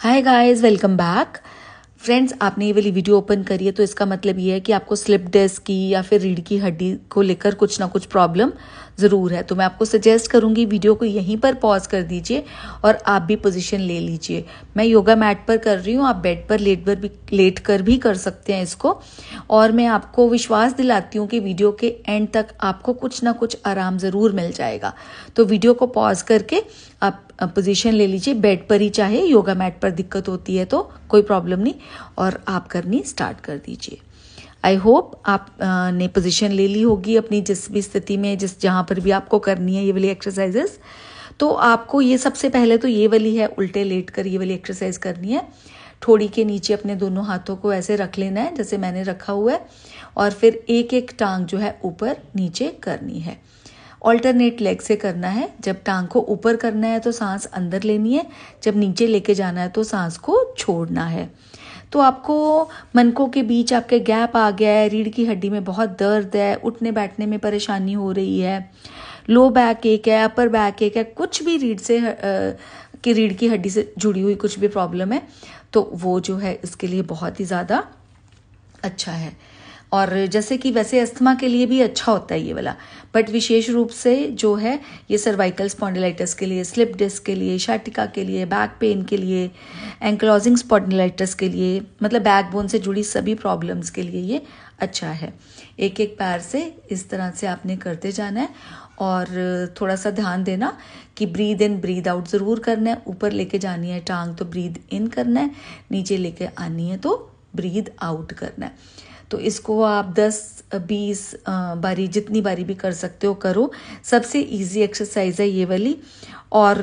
Hi guys, welcome back. Friends आपने ये वाली वीडियो ओपन करी है तो इसका मतलब ये है कि आपको स्लिप डेस्क की या फिर रीढ़ की हड्डी को लेकर कुछ ना कुछ प्रॉब्लम ज़रूर है तो मैं आपको सजेस्ट करूंगी वीडियो को यहीं पर पॉज कर दीजिए और आप भी पोजीशन ले लीजिए मैं योगा मैट पर कर रही हूँ आप बेड पर लेट पर भी लेट कर भी कर सकते हैं इसको और मैं आपको विश्वास दिलाती हूँ कि वीडियो के एंड तक आपको कुछ ना कुछ आराम ज़रूर मिल जाएगा तो वीडियो को पॉज करके आप पोजिशन ले लीजिए बेड पर ही चाहे योगा मैट पर दिक्कत होती है तो कोई प्रॉब्लम नहीं और आप करनी स्टार्ट कर दीजिए आई होप आप ने पोजीशन ले ली होगी अपनी जिस भी स्थिति में जिस जहाँ पर भी आपको करनी है ये वाली एक्सरसाइजेस तो आपको ये सबसे पहले तो ये वाली है उल्टे लेट कर ये वाली एक्सरसाइज करनी है थोड़ी के नीचे अपने दोनों हाथों को ऐसे रख लेना है जैसे मैंने रखा हुआ है और फिर एक एक टांग जो है ऊपर नीचे करनी है ऑल्टरनेट लेग से करना है जब टांग को ऊपर करना है तो सांस अंदर लेनी है जब नीचे लेके जाना है तो सांस को छोड़ना है तो आपको मनकों के बीच आपके गैप आ गया है रीढ़ की हड्डी में बहुत दर्द है उठने बैठने में परेशानी हो रही है लो बैक एक है अपर बैक एक है कुछ भी रीढ़ से की रीढ़ की हड्डी से जुड़ी हुई कुछ भी प्रॉब्लम है तो वो जो है इसके लिए बहुत ही ज़्यादा अच्छा है और जैसे कि वैसे अस्थमा के लिए भी अच्छा होता है ये वाला बट विशेष रूप से जो है ये सर्वाइकल स्पॉन्डिलाइटिस के लिए स्लिप डिस्क के लिए शाटिका के लिए बैक पेन के लिए एंक्लोजिंग स्पॉन्डिलाइटिस के लिए मतलब बैक बोन से जुड़ी सभी प्रॉब्लम्स के लिए ये अच्छा है एक एक पैर से इस तरह से आपने करते जाना है और थोड़ा सा ध्यान देना कि ब्रीद इन ब्रीद आउट ज़रूर करना है ऊपर लेके जानी है टांग तो ब्रीद इन करना है नीचे लेके आनी है तो ब्रीद आउट करना है तो इसको आप 10 20 बारी जितनी बारी भी कर सकते हो करो सबसे इजी एक्सरसाइज है ये वाली और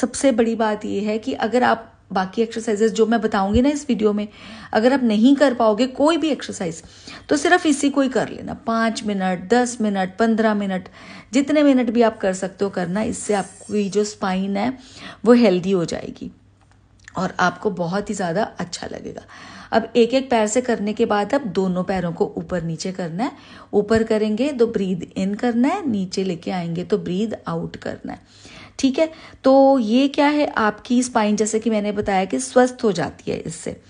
सबसे बड़ी बात ये है कि अगर आप बाकी एक्सरसाइजेस जो मैं बताऊंगी ना इस वीडियो में अगर आप नहीं कर पाओगे कोई भी एक्सरसाइज तो सिर्फ इसी को ही कर लेना पाँच मिनट दस मिनट पंद्रह मिनट जितने मिनट भी आप कर सकते हो करना इससे आपकी जो स्पाइन है वो हेल्दी हो जाएगी और आपको बहुत ही ज़्यादा अच्छा लगेगा अब एक एक पैर से करने के बाद अब दोनों पैरों को ऊपर नीचे करना है ऊपर करेंगे तो ब्रीद इन करना है नीचे लेके आएंगे तो ब्रीद आउट करना है ठीक है तो ये क्या है आपकी स्पाइन जैसे कि मैंने बताया कि स्वस्थ हो जाती है इससे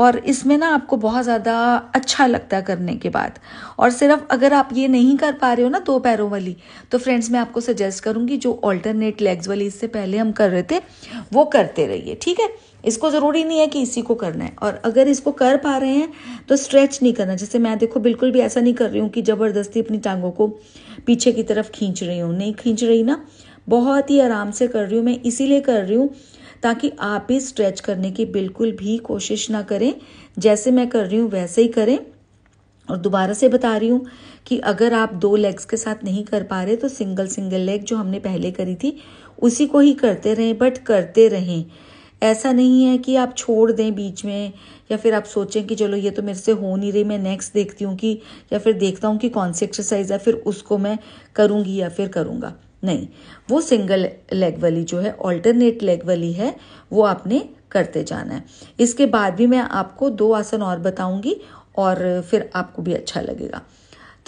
और इसमें ना आपको बहुत ज़्यादा अच्छा लगता है करने के बाद और सिर्फ अगर आप ये नहीं कर पा रहे हो ना दो पैरों वाली तो फ्रेंड्स मैं आपको सजेस्ट करूँगी जो ऑल्टरनेट लेग्स वाली इससे पहले हम कर रहे थे वो करते रहिए ठीक है इसको ज़रूरी नहीं है कि इसी को करना है और अगर इसको कर पा रहे हैं तो स्ट्रेच नहीं करना जैसे मैं देखो बिल्कुल भी ऐसा नहीं कर रही हूँ कि ज़बरदस्ती अपनी टांगों को पीछे की तरफ खींच रही हूँ नहीं खींच रही ना बहुत ही आराम से कर रही हूँ मैं इसीलिए कर रही हूँ ताकि आप भी स्ट्रेच करने की बिल्कुल भी कोशिश ना करें जैसे मैं कर रही हूँ वैसे ही करें और दोबारा से बता रही हूँ कि अगर आप दो लेग्स के साथ नहीं कर पा रहे तो सिंगल सिंगल लेग जो हमने पहले करी थी उसी को ही करते रहें बट करते रहें ऐसा नहीं है कि आप छोड़ दें बीच में या फिर आप सोचें कि चलो ये तो मेरे से हो नहीं रही मैं नेक्स्ट देखती हूँ कि या फिर देखता हूँ कि कौन सी एक्सरसाइज है फिर उसको मैं करूँगी या फिर करूँगा नहीं वो सिंगल लेग वाली जो है ऑल्टरनेट लेग वाली है वो आपने करते जाना है इसके बाद भी मैं आपको दो आसन और बताऊंगी और फिर आपको भी अच्छा लगेगा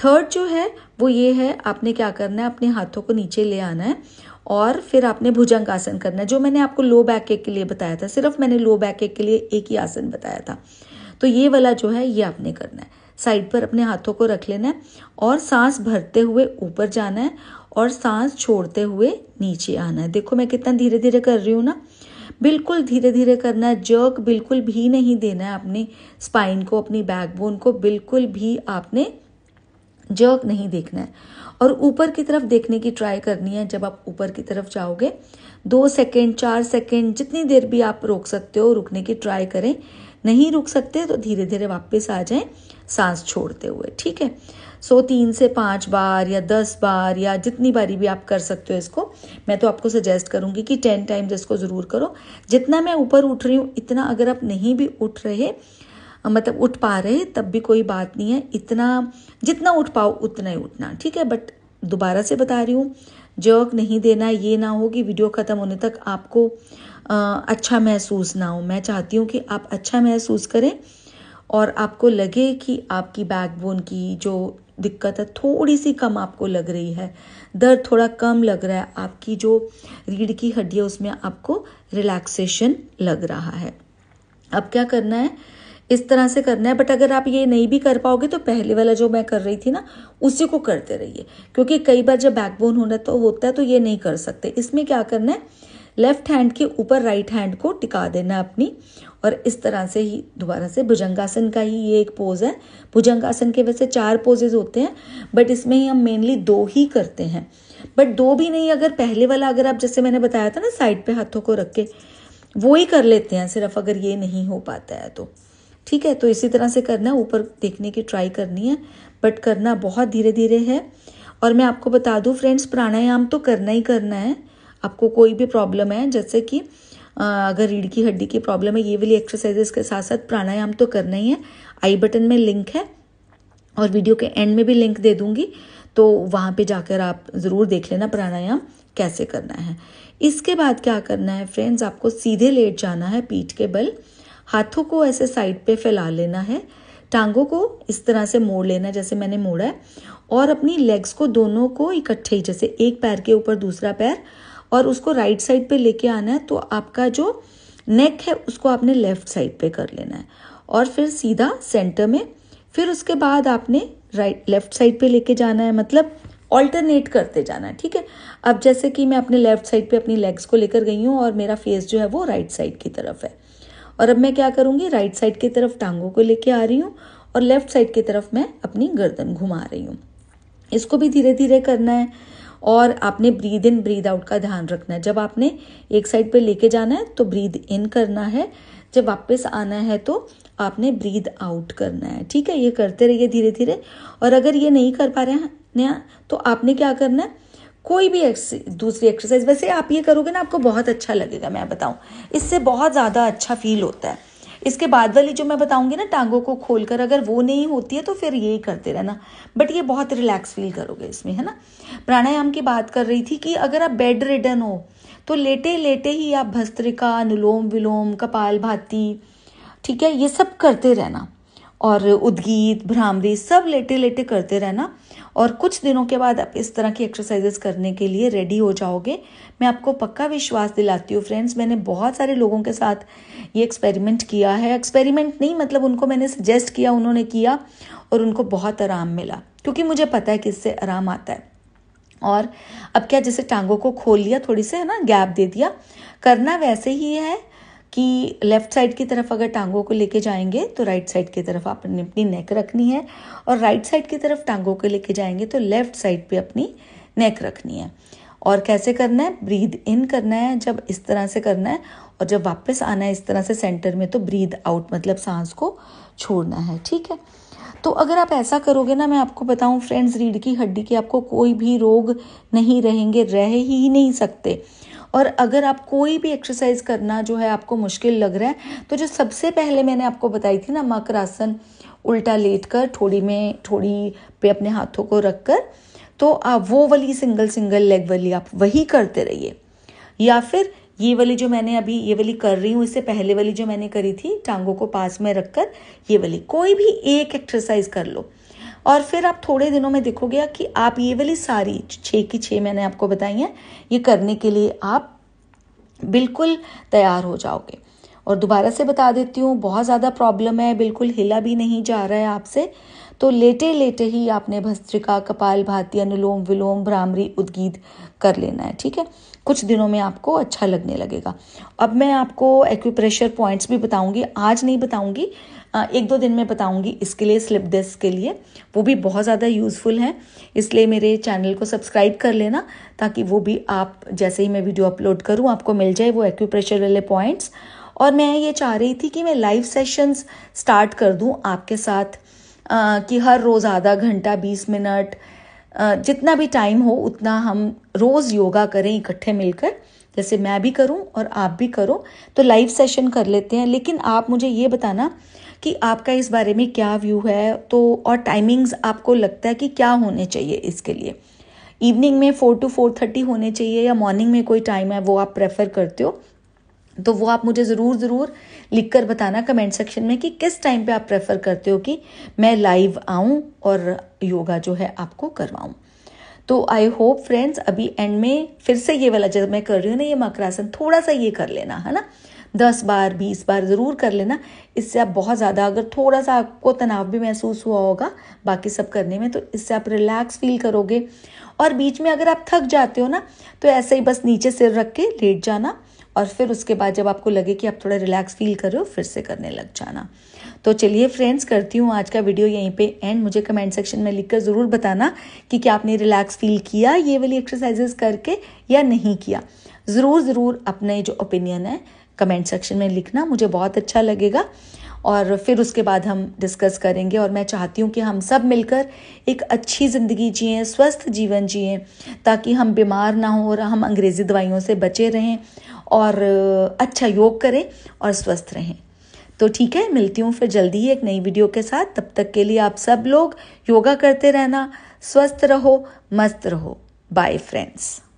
थर्ड जो है वो ये है आपने क्या करना है अपने हाथों को नीचे ले आना है और फिर आपने भुजंग आसन करना है जो मैंने आपको लो बैक एक के लिए बताया था सिर्फ मैंने लो बैक एक के लिए एक ही आसन बताया था तो ये वाला जो है ये आपने करना है साइड पर अपने हाथों को रख लेना है और सांस भरते हुए ऊपर जाना है और सांस छोड़ते हुए नीचे आना है देखो मैं कितना धीरे धीरे कर रही हूँ ना बिल्कुल धीरे धीरे करना है जर्क बिल्कुल भी नहीं देना है अपने स्पाइन को अपनी बैकबोन को बिल्कुल भी आपने जर्क नहीं देखना है और ऊपर की तरफ देखने की ट्राई करनी है जब आप ऊपर की तरफ जाओगे दो सेकेंड चार सेकेंड जितनी देर भी आप रोक सकते हो रुकने की ट्राई करें नहीं रुक सकते तो धीरे धीरे वापस आ जाएं सांस छोड़ते हुए ठीक है सो तीन से पाँच बार या दस बार या जितनी बारी भी आप कर सकते हो इसको मैं तो आपको सजेस्ट करूँगी कि टेन टाइम्स इसको ज़रूर करो जितना मैं ऊपर उठ रही हूँ इतना अगर आप नहीं भी उठ रहे मतलब उठ पा रहे तब भी कोई बात नहीं है इतना जितना उठ पाओ उतना ही उठना ठीक है बट दोबारा से बता रही हूँ जर्क नहीं देना ये ना हो कि वीडियो ख़त्म होने तक आपको आ, अच्छा महसूस ना हो मैं चाहती हूँ कि आप अच्छा महसूस करें और आपको लगे कि आपकी बैकबोन की जो दिक्कत है थोड़ी सी कम आपको लग रही है दर्द थोड़ा कम लग रहा है आपकी जो रीढ़ की हड्डी है उसमें आपको रिलैक्सेशन लग रहा है अब क्या करना है इस तरह से करना है बट अगर आप ये नहीं भी कर पाओगे तो पहले वाला जो मैं कर रही थी ना उसी को करते रहिए क्योंकि कई बार जब बैकबोन होना तो होता है तो ये नहीं कर सकते इसमें क्या करना है लेफ्ट हैंड के ऊपर राइट हैंड को टिका देना अपनी और इस तरह से ही दोबारा से भुजंगासन का ही ये एक पोज है भुजंगासन के वैसे चार पोजेज होते हैं बट इसमें ही हम मेनली दो ही करते हैं बट दो भी नहीं अगर पहले वाला अगर आप जैसे मैंने बताया था ना साइड पे हाथों को रख के वो ही कर लेते हैं सिर्फ अगर ये नहीं हो पाता है तो ठीक है तो इसी तरह से करना ऊपर देखने की ट्राई करनी है बट करना बहुत धीरे धीरे है और मैं आपको बता दूँ फ्रेंड्स प्राणायाम तो करना ही करना है आपको कोई भी प्रॉब्लम है जैसे कि अगर रीढ़ की हड्डी की प्रॉब्लम है ये वाली एक्सरसाइजेस के साथ साथ प्राणायाम तो करना ही है आई बटन में लिंक है और वीडियो के एंड में भी लिंक दे दूंगी तो वहाँ पे जाकर आप ज़रूर देख लेना प्राणायाम कैसे करना है इसके बाद क्या करना है फ्रेंड्स आपको सीधे लेट जाना है पीठ के बल हाथों को ऐसे साइड पे फैला लेना है टांगों को इस तरह से मोड़ लेना है जैसे मैंने मोड़ा है और अपनी लेग्स को दोनों को इकट्ठे ही जैसे एक पैर के ऊपर दूसरा पैर और उसको राइट साइड पे लेके आना है तो आपका जो नेक है उसको आपने लेफ्ट साइड पे कर लेना है और फिर सीधा सेंटर में फिर उसके बाद आपने राइट लेफ्ट साइड पे लेके जाना है मतलब ऑल्टरनेट करते जाना है ठीक है अब जैसे कि मैं अपने लेफ्ट साइड पे अपनी लेग्स को लेकर गई हूँ और मेरा फेस जो है वो राइट साइड की तरफ है और अब मैं क्या करूँगी राइट साइड की तरफ टांगों को लेके आ रही हूँ और लेफ्ट साइड की तरफ मैं अपनी गर्दन घुमा रही हूँ इसको भी धीरे धीरे करना है और आपने ब्रीद इन ब्रीद आउट का ध्यान रखना है जब आपने एक साइड पे लेके जाना है तो ब्रीद इन करना है जब वापस आना है तो आपने ब्रीद आउट करना है ठीक है ये करते रहिए धीरे धीरे और अगर ये नहीं कर पा रहे हैं तो आपने क्या करना है कोई भी दूसरी एक्सरसाइज वैसे आप ये करोगे ना आपको बहुत अच्छा लगेगा मैं बताऊँ इससे बहुत ज़्यादा अच्छा फील होता है इसके बाद वाली जो मैं बताऊंगी ना टांगों को खोलकर अगर वो नहीं होती है तो फिर ये करते रहना बट ये बहुत रिलैक्स फील करोगे इसमें है ना प्राणायाम की बात कर रही थी कि अगर आप बेड रिडन हो तो लेटे लेटे ही आप भस्त्रिका अनुलोम विलोम कपाल भाती ठीक है ये सब करते रहना और उद्गीत भ्रामरी सब लेटे लेटे करते रहना और कुछ दिनों के बाद आप इस तरह की एक्सरसाइजेस करने के लिए रेडी हो जाओगे मैं आपको पक्का विश्वास दिलाती हूँ फ्रेंड्स मैंने बहुत सारे लोगों के साथ ये एक्सपेरिमेंट किया है एक्सपेरिमेंट नहीं मतलब उनको मैंने सजेस्ट किया उन्होंने किया और उनको बहुत आराम मिला क्योंकि मुझे पता है कि इससे आराम आता है और अब क्या जैसे टांगों को खोल लिया थोड़ी से है ना गैप दे दिया करना वैसे ही है कि लेफ्ट साइड की तरफ अगर टांगों को लेके जाएंगे तो राइट साइड की तरफ आपने अपनी नेक रखनी है और राइट साइड की तरफ टांगों को लेके जाएंगे तो लेफ्ट साइड पे अपनी नेक रखनी है और कैसे करना है ब्रीद इन करना है जब इस तरह से करना है और जब वापस आना है इस तरह से सेंटर में तो ब्रीद आउट मतलब सांस को छोड़ना है ठीक है तो अगर आप ऐसा करोगे ना मैं आपको बताऊं फ्रेंड्स रीढ़ की हड्डी के आपको कोई भी रोग नहीं रहेंगे रह ही नहीं सकते और अगर आप कोई भी एक्सरसाइज करना जो है आपको मुश्किल लग रहा है तो जो सबसे पहले मैंने आपको बताई थी ना मकर आसन उल्टा लेट कर थोड़ी में थोड़ी पे अपने हाथों को रख कर तो आप वो वाली सिंगल सिंगल लेग वाली आप वही करते रहिए या फिर ये वाली जो मैंने अभी ये वाली कर रही हूँ इससे पहले वाली जो मैंने करी थी टांगों को पास में रखकर ये वाली कोई भी एक एक्सरसाइज कर लो और फिर आप थोड़े दिनों में देखोगे कि आप ये वाली सारी छः की छः मैंने आपको बताई हैं ये करने के लिए आप बिल्कुल तैयार हो जाओगे और दोबारा से बता देती हूँ बहुत ज़्यादा प्रॉब्लम है बिल्कुल हिला भी नहीं जा रहा है आपसे तो लेटे लेटे ही आपने भस्त्रिका कपाल भाती अनुलोम विलोम भ्रामरी उद्गीत कर लेना है ठीक है कुछ दिनों में आपको अच्छा लगने लगेगा अब मैं आपको एक्यूप्रेशर पॉइंट्स भी बताऊंगी आज नहीं बताऊंगी एक दो दिन में बताऊंगी इसके लिए स्लिप डेस्क के लिए वो भी बहुत ज़्यादा यूज़फुल हैं इसलिए मेरे चैनल को सब्सक्राइब कर लेना ताकि वो भी आप जैसे ही मैं वीडियो अपलोड करूँ आपको मिल जाए वो एक्यूप्रेशर वाले पॉइंट्स और मैं ये चाह रही थी कि मैं लाइव सेशंस स्टार्ट कर दूँ आपके साथ कि हर रोज़ आधा घंटा बीस मिनट जितना भी टाइम हो उतना हम रोज़ योगा करें इकट्ठे मिलकर जैसे मैं भी करूं और आप भी करो तो लाइव सेशन कर लेते हैं लेकिन आप मुझे ये बताना कि आपका इस बारे में क्या व्यू है तो और टाइमिंग्स आपको लगता है कि क्या होने चाहिए इसके लिए इवनिंग में फ़ोर टू फोर थर्टी होने चाहिए या मॉर्निंग में कोई टाइम है वो आप प्रेफर करते हो तो वो आप मुझे ज़रूर ज़रूर लिख कर बताना कमेंट सेक्शन में कि किस टाइम पे आप प्रेफर करते हो कि मैं लाइव आऊं और योगा जो है आपको करवाऊं तो आई होप फ्रेंड्स अभी एंड में फिर से ये वाला जब मैं कर रही हूँ ना ये मकरासन थोड़ा सा ये कर लेना है ना दस बार बीस बार ज़रूर कर लेना इससे आप बहुत ज़्यादा अगर थोड़ा सा आपको तनाव भी महसूस हुआ होगा बाकी सब करने में तो इससे आप रिलैक्स फील करोगे और बीच में अगर आप थक जाते हो ना तो ऐसे ही बस नीचे सिर रख के लेट जाना और फिर उसके बाद जब आपको लगे कि आप थोड़ा रिलैक्स फील कर रहे हो फिर से करने लग जाना तो चलिए फ्रेंड्स करती हूँ आज का वीडियो यहीं पे एंड मुझे कमेंट सेक्शन में लिखकर ज़रूर बताना कि क्या आपने रिलैक्स फील किया ये वाली एक्सरसाइजेस करके या नहीं किया ज़रूर ज़रूर अपने जो ओपिनियन है कमेंट सेक्शन में लिखना मुझे बहुत अच्छा लगेगा और फिर उसके बाद हम डिस्कस करेंगे और मैं चाहती हूँ कि हम सब मिलकर एक अच्छी ज़िंदगी जिए स्वस्थ जीवन जिए ताकि हम बीमार ना हों और हम अंग्रेज़ी दवाइयों से बचे रहें और अच्छा योग करें और स्वस्थ रहें तो ठीक है मिलती हूँ फिर जल्दी ही एक नई वीडियो के साथ तब तक के लिए आप सब लोग योगा करते रहना स्वस्थ रहो मस्त रहो बाय फ्रेंड्स